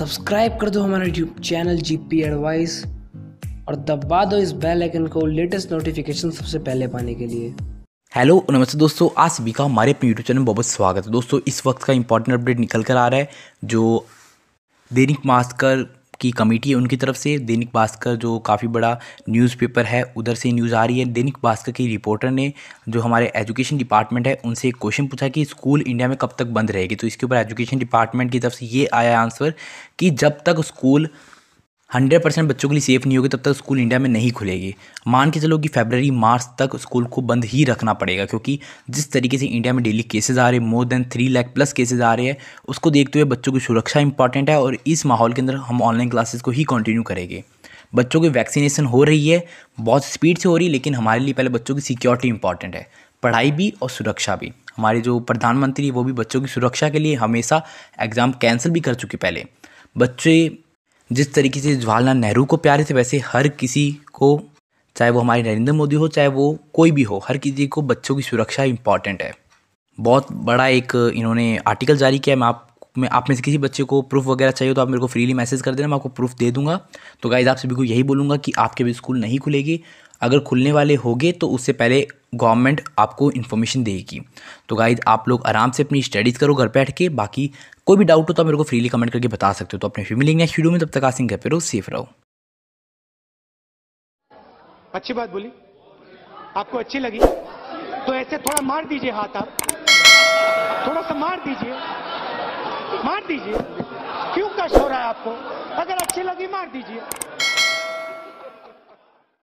subscribe कर दो हमारा YouTube channel G P advice और दबा दो इस बेल आइकन को लेटेस्ट नोटिफिकेशन सबसे पहले पाने के लिए हेलो नमस्ते दोस्तों आज सभी का हमारे अपने यूट्यूब चैनल में बहुत स्वागत है दोस्तों इस वक्त का इंपॉर्टेंट अपडेट निकल कर आ रहा है जो दैनिक मास्कर की कमेटी है उनकी तरफ से दैनिक भास्कर जो काफ़ी बड़ा न्यूज़पेपर है उधर से न्यूज़ आ रही है दैनिक भास्कर की रिपोर्टर ने जो हमारे एजुकेशन डिपार्टमेंट है उनसे एक क्वेश्चन पूछा कि स्कूल इंडिया में कब तक बंद रहेगी तो इसके ऊपर एजुकेशन डिपार्टमेंट की तरफ से ये आया आंसर कि जब तक स्कूल हंड्रेड परसेंट बच्चों के लिए सेफ़ नहीं होगी तब तक स्कूल इंडिया में नहीं खुलेगी मान के चलो कि फेबररी मार्च तक स्कूल को बंद ही रखना पड़ेगा क्योंकि जिस तरीके से इंडिया में डेली केसेज आ रहे हैं more than three lakh plus cases आ रहे हैं उसको देखते हुए बच्चों की सुरक्षा इंपॉर्टेंट है और इस माहौल के अंदर हम ऑनलाइन क्लासेस को ही कंटिन्यू करेंगे बच्चों की वैक्सीनेशन हो रही है बहुत स्पीड से हो रही है लेकिन हमारे लिए पहले बच्चों की सिक्योरिटी इंपॉर्टेंट है पढ़ाई भी और सुरक्षा भी हमारे जो प्रधानमंत्री वो भी बच्चों की सुरक्षा के लिए हमेशा एग्ज़ाम कैंसिल भी कर चुके पहले बच्चे जिस तरीके से जवाहरलाल नेहरू को प्यारे थे वैसे हर किसी को चाहे वो हमारे नरेंद्र मोदी हो चाहे वो कोई भी हो हर किसी को बच्चों की सुरक्षा इम्पॉर्टेंट है बहुत बड़ा एक इन्होंने आर्टिकल जारी किया मैं आप में आप में से किसी बच्चे को प्रूफ वगैरह चाहिए तो आप मेरे को फ्रीली मैसेज कर देना मैं आपको प्रूफ दे दूंगा तो गाइज आप सभी को यही बोलूँगा कि आपके भी स्कूल नहीं खुलेगी अगर खुलने वाले होंगे तो उससे पहले गवर्नमेंट आपको इन्फॉर्मेशन देगी तो गाइज आप लोग आराम से अपनी स्टडीज़ करो घर बैठ के बाकी कोई भी डाउट हो तो मेरे को फ्रीली कमेंट करके बता सकते हो तो अपने फिर मिलेंगे नेक्स्ट वीडियो में तब तक आसिंग घर पर रहो सेफ रहो अच्छी बात बोली आपको अच्छी लगी तो ऐसे थोड़ा मार दीजिए हाथ आप थोड़ा सा मार दीजिए मार दीजिए क्यों कष्ट हो रहा है आपको अगर अच्छी लगी मार दीजिए